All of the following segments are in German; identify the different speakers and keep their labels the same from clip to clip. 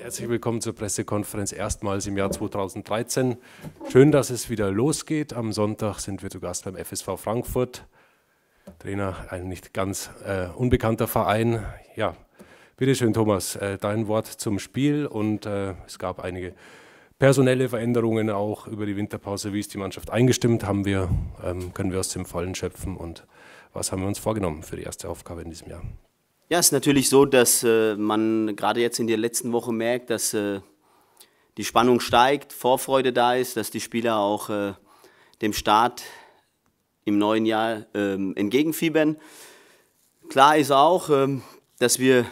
Speaker 1: Herzlich willkommen zur Pressekonferenz erstmals im Jahr 2013. Schön, dass es wieder losgeht. Am Sonntag sind wir zu Gast beim FSV Frankfurt. Trainer, ein nicht ganz äh, unbekannter Verein. Ja, bitteschön, Thomas, äh, dein Wort zum Spiel und äh, es gab einige personelle Veränderungen auch über die Winterpause. Wie ist die Mannschaft eingestimmt? Haben wir, ähm, können wir aus dem Fallen schöpfen und was haben wir uns vorgenommen für die erste Aufgabe in diesem Jahr?
Speaker 2: Ja, es ist natürlich so, dass äh, man gerade jetzt in der letzten Woche merkt, dass äh, die Spannung steigt, Vorfreude da ist, dass die Spieler auch äh, dem Start im neuen Jahr ähm, entgegenfiebern. Klar ist auch, ähm, dass wir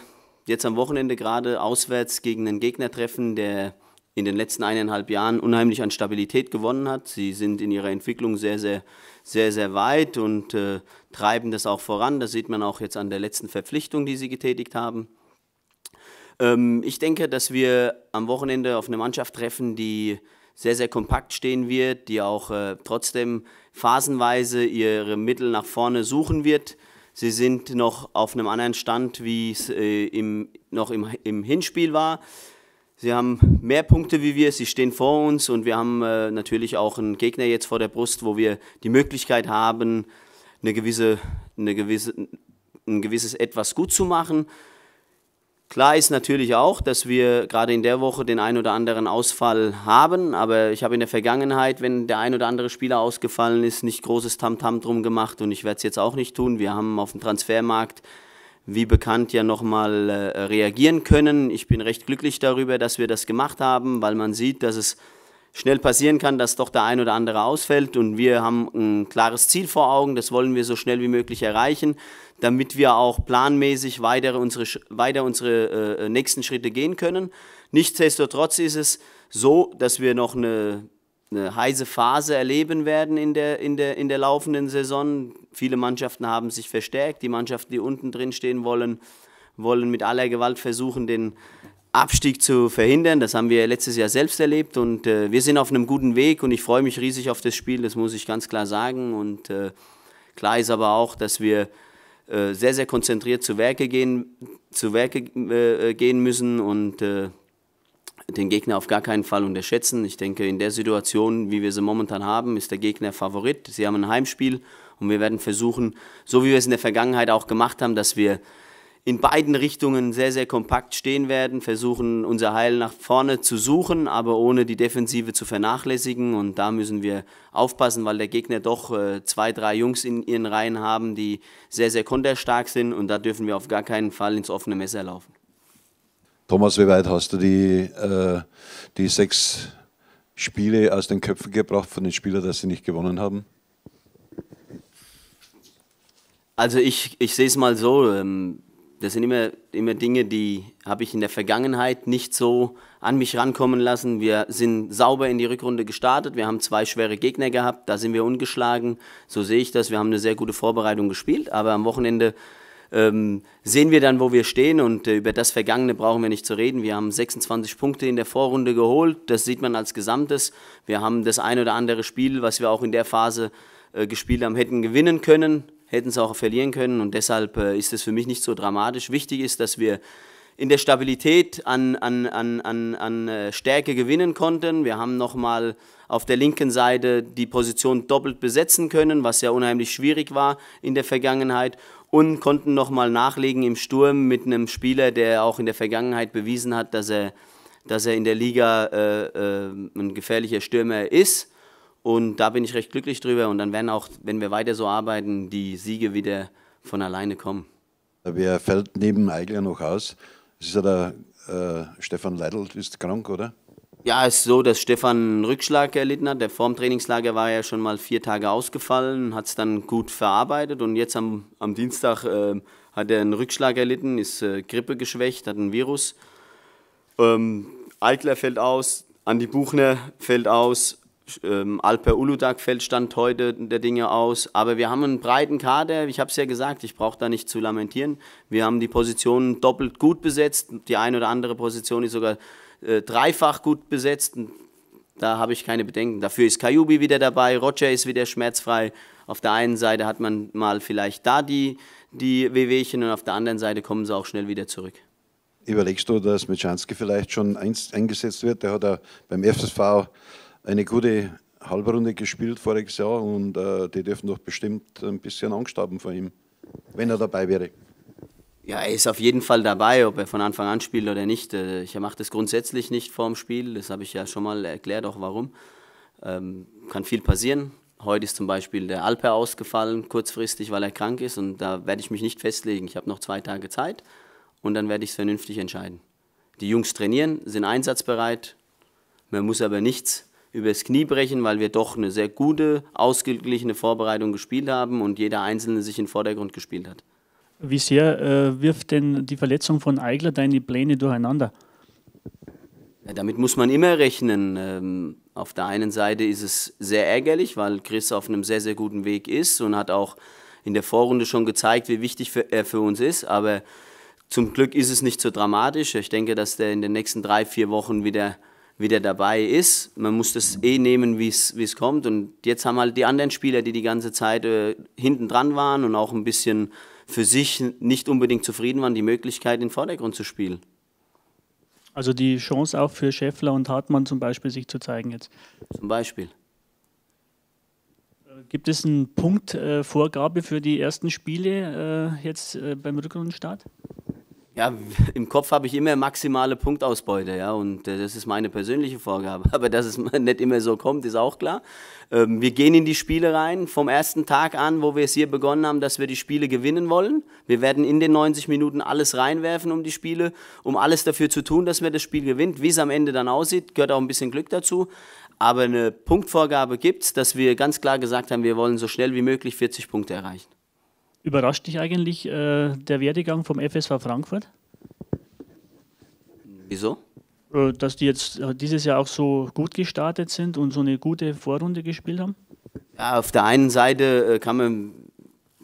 Speaker 2: jetzt am Wochenende gerade auswärts gegen einen Gegner treffen, der in den letzten eineinhalb Jahren unheimlich an Stabilität gewonnen hat. Sie sind in ihrer Entwicklung sehr, sehr, sehr, sehr weit und äh, treiben das auch voran. Das sieht man auch jetzt an der letzten Verpflichtung, die sie getätigt haben. Ähm, ich denke, dass wir am Wochenende auf eine Mannschaft treffen, die sehr, sehr kompakt stehen wird, die auch äh, trotzdem phasenweise ihre Mittel nach vorne suchen wird. Sie sind noch auf einem anderen Stand, wie es äh, im, noch im, im Hinspiel war. Sie haben mehr Punkte wie wir, sie stehen vor uns und wir haben äh, natürlich auch einen Gegner jetzt vor der Brust, wo wir die Möglichkeit haben, eine gewisse, eine gewisse, ein gewisses Etwas gut zu machen. Klar ist natürlich auch, dass wir gerade in der Woche den ein oder anderen Ausfall haben, aber ich habe in der Vergangenheit, wenn der ein oder andere Spieler ausgefallen ist, nicht großes Tamtam -Tam drum gemacht und ich werde es jetzt auch nicht tun. Wir haben auf dem Transfermarkt wie bekannt, ja nochmal äh, reagieren können. Ich bin recht glücklich darüber, dass wir das gemacht haben, weil man sieht, dass es schnell passieren kann, dass doch der ein oder andere ausfällt. Und wir haben ein klares Ziel vor Augen, das wollen wir so schnell wie möglich erreichen, damit wir auch planmäßig weiter unsere, weiter äh, unsere äh, nächsten Schritte gehen können. Nichtsdestotrotz ist es so, dass wir noch eine eine heiße Phase erleben werden in der, in, der, in der laufenden Saison. Viele Mannschaften haben sich verstärkt. Die Mannschaften, die unten drin stehen wollen, wollen mit aller Gewalt versuchen, den Abstieg zu verhindern. Das haben wir letztes Jahr selbst erlebt und äh, wir sind auf einem guten Weg und ich freue mich riesig auf das Spiel, das muss ich ganz klar sagen. Und äh, klar ist aber auch, dass wir äh, sehr, sehr konzentriert zu Werke gehen, zu Werke, äh, gehen müssen und äh, den Gegner auf gar keinen Fall unterschätzen. Ich denke, in der Situation, wie wir sie momentan haben, ist der Gegner Favorit. Sie haben ein Heimspiel und wir werden versuchen, so wie wir es in der Vergangenheit auch gemacht haben, dass wir in beiden Richtungen sehr, sehr kompakt stehen werden, versuchen unser Heil nach vorne zu suchen, aber ohne die Defensive zu vernachlässigen. Und da müssen wir aufpassen, weil der Gegner doch äh, zwei, drei Jungs in ihren Reihen haben, die sehr, sehr konterstark sind. Und da dürfen wir auf gar keinen Fall ins offene Messer laufen.
Speaker 1: Thomas, wie weit hast du
Speaker 2: die, äh, die sechs Spiele aus den Köpfen gebracht von den Spielern, dass
Speaker 1: sie nicht gewonnen haben?
Speaker 2: Also ich, ich sehe es mal so, ähm, das sind immer, immer Dinge, die habe ich in der Vergangenheit nicht so an mich rankommen lassen. Wir sind sauber in die Rückrunde gestartet, wir haben zwei schwere Gegner gehabt, da sind wir ungeschlagen. So sehe ich das, wir haben eine sehr gute Vorbereitung gespielt, aber am Wochenende ähm, sehen wir dann, wo wir stehen und äh, über das Vergangene brauchen wir nicht zu reden. Wir haben 26 Punkte in der Vorrunde geholt, das sieht man als Gesamtes. Wir haben das ein oder andere Spiel, was wir auch in der Phase äh, gespielt haben, hätten gewinnen können, hätten es auch verlieren können und deshalb äh, ist es für mich nicht so dramatisch. Wichtig ist, dass wir in der Stabilität an, an, an, an, an äh, Stärke gewinnen konnten. Wir haben nochmal auf der linken Seite die Position doppelt besetzen können, was ja unheimlich schwierig war in der Vergangenheit. Und konnten nochmal nachlegen im Sturm mit einem Spieler, der auch in der Vergangenheit bewiesen hat, dass er, dass er in der Liga äh, äh, ein gefährlicher Stürmer ist. Und da bin ich recht glücklich drüber. Und dann werden auch, wenn wir weiter so arbeiten, die Siege wieder von alleine kommen.
Speaker 1: Wer fällt neben Eigler noch aus? Es ist ja der äh, Stefan Leidl, du bist krank, oder?
Speaker 2: Ja, es ist so, dass Stefan einen Rückschlag erlitten hat. Der vorm war ja schon mal vier Tage ausgefallen, hat es dann gut verarbeitet und jetzt am, am Dienstag äh, hat er einen Rückschlag erlitten, ist äh, Grippe geschwächt, hat ein Virus. Ähm, Eigler fällt aus, Andi Buchner fällt aus, ähm, Alper Uludag fällt Stand heute der Dinge aus. Aber wir haben einen breiten Kader. Ich habe es ja gesagt, ich brauche da nicht zu lamentieren. Wir haben die Positionen doppelt gut besetzt. Die eine oder andere Position ist sogar äh, dreifach gut besetzt. Da habe ich keine Bedenken. Dafür ist Kajubi wieder dabei, Roger ist wieder schmerzfrei. Auf der einen Seite hat man mal vielleicht da die, die Wehwehchen und auf der anderen Seite kommen sie auch schnell wieder zurück. Überlegst du, dass Michanski vielleicht schon eins eingesetzt wird? Der hat ja beim FSV eine gute Halbrunde gespielt voriges Jahr und äh, die dürfen doch bestimmt ein bisschen Angst haben vor ihm, wenn er dabei wäre. Ja, er ist auf jeden Fall dabei, ob er von Anfang an spielt oder nicht. Ich äh, mache das grundsätzlich nicht vorm Spiel, das habe ich ja schon mal erklärt, auch warum. Ähm, kann viel passieren. Heute ist zum Beispiel der Alper ausgefallen, kurzfristig, weil er krank ist und da werde ich mich nicht festlegen. Ich habe noch zwei Tage Zeit und dann werde ich es vernünftig entscheiden. Die Jungs trainieren, sind einsatzbereit, man muss aber nichts übers Knie brechen, weil wir doch eine sehr gute, ausgeglichene Vorbereitung gespielt haben und jeder Einzelne sich in den Vordergrund gespielt hat.
Speaker 1: Wie sehr äh, wirft denn die Verletzung von Eigler deine Pläne durcheinander?
Speaker 2: Ja, damit muss man immer rechnen. Ähm, auf der einen Seite ist es sehr ärgerlich, weil Chris auf einem sehr, sehr guten Weg ist und hat auch in der Vorrunde schon gezeigt, wie wichtig für, er für uns ist. Aber zum Glück ist es nicht so dramatisch. Ich denke, dass der in den nächsten drei, vier Wochen wieder wieder dabei ist. Man muss das eh nehmen, wie es kommt. Und jetzt haben halt die anderen Spieler, die die ganze Zeit äh, hinten dran waren und auch ein bisschen für sich nicht unbedingt zufrieden waren, die Möglichkeit, den Vordergrund zu spielen.
Speaker 1: Also die Chance auch für Schäffler und Hartmann zum Beispiel, sich zu zeigen jetzt. Zum Beispiel. Äh, gibt es eine Punktvorgabe äh, für die ersten Spiele äh, jetzt äh, beim Rückrundenstart?
Speaker 2: ja, im Kopf habe ich immer maximale Punktausbeute, ja, und äh, das ist meine persönliche Vorgabe. Aber dass es nicht immer so kommt, ist auch klar. Ähm, wir gehen in die Spiele rein, vom ersten Tag an, wo wir es hier begonnen haben, dass wir die Spiele gewinnen wollen. Wir werden in den 90 Minuten alles reinwerfen um die Spiele, um alles dafür zu tun, dass wir das Spiel gewinnt. Wie es am Ende dann aussieht, gehört auch ein bisschen Glück dazu. Aber eine Punktvorgabe gibt es, dass wir ganz klar gesagt haben, wir wollen so schnell wie möglich 40 Punkte erreichen.
Speaker 1: Überrascht dich eigentlich äh, der Werdegang vom FSV Frankfurt? Wieso? Äh, dass die jetzt äh, dieses Jahr auch so gut gestartet sind und so eine gute Vorrunde gespielt haben?
Speaker 2: Ja, auf der einen Seite äh, kann man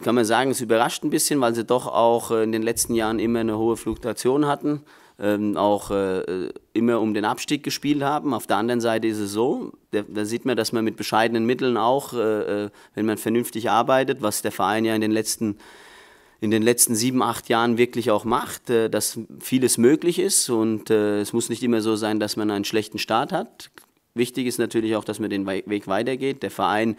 Speaker 2: kann man sagen, es überrascht ein bisschen, weil sie doch auch in den letzten Jahren immer eine hohe Fluktuation hatten. Ähm, auch äh, äh, immer um den Abstieg gespielt haben. Auf der anderen Seite ist es so, da, da sieht man, dass man mit bescheidenen Mitteln auch, äh, äh, wenn man vernünftig arbeitet, was der Verein ja in den letzten in den letzten sieben, acht Jahren wirklich auch macht, äh, dass vieles möglich ist und es muss nicht immer so sein, dass man einen schlechten Start hat. Wichtig ist natürlich auch, dass man den Weg weitergeht. Der Verein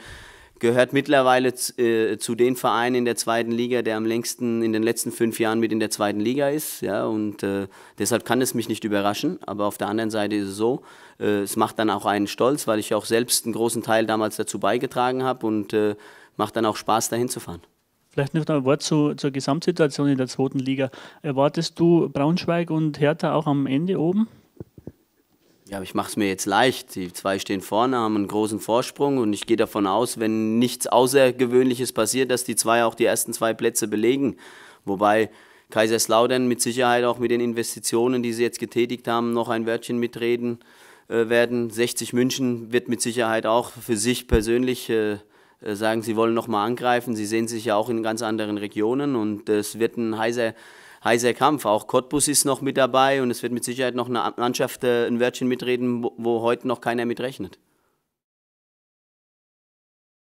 Speaker 2: gehört mittlerweile äh, zu den Vereinen in der zweiten Liga, der am längsten in den letzten fünf Jahren mit in der zweiten Liga ist. Ja, und äh, deshalb kann es mich nicht überraschen. Aber auf der anderen Seite ist es so, äh, es macht dann auch einen stolz, weil ich auch selbst einen großen Teil damals dazu beigetragen habe und äh, macht dann auch Spaß, dahin zu fahren.
Speaker 1: Vielleicht noch ein Wort zu, zur Gesamtsituation in der zweiten Liga. Erwartest du Braunschweig und Hertha auch am Ende oben?
Speaker 2: Ja, aber ich mache es mir jetzt leicht. Die zwei stehen vorne, haben einen großen Vorsprung und ich gehe davon aus, wenn nichts Außergewöhnliches passiert, dass die zwei auch die ersten zwei Plätze belegen. Wobei Kaiserslautern mit Sicherheit auch mit den Investitionen, die sie jetzt getätigt haben, noch ein Wörtchen mitreden äh, werden. 60 München wird mit Sicherheit auch für sich persönlich äh, äh sagen, sie wollen nochmal angreifen. Sie sehen sich ja auch in ganz anderen Regionen und es wird ein heißer heißer Kampf. Auch Cottbus ist noch mit dabei und es wird mit Sicherheit noch eine Mannschaft äh, ein Wörtchen mitreden, wo, wo heute noch keiner mitrechnet.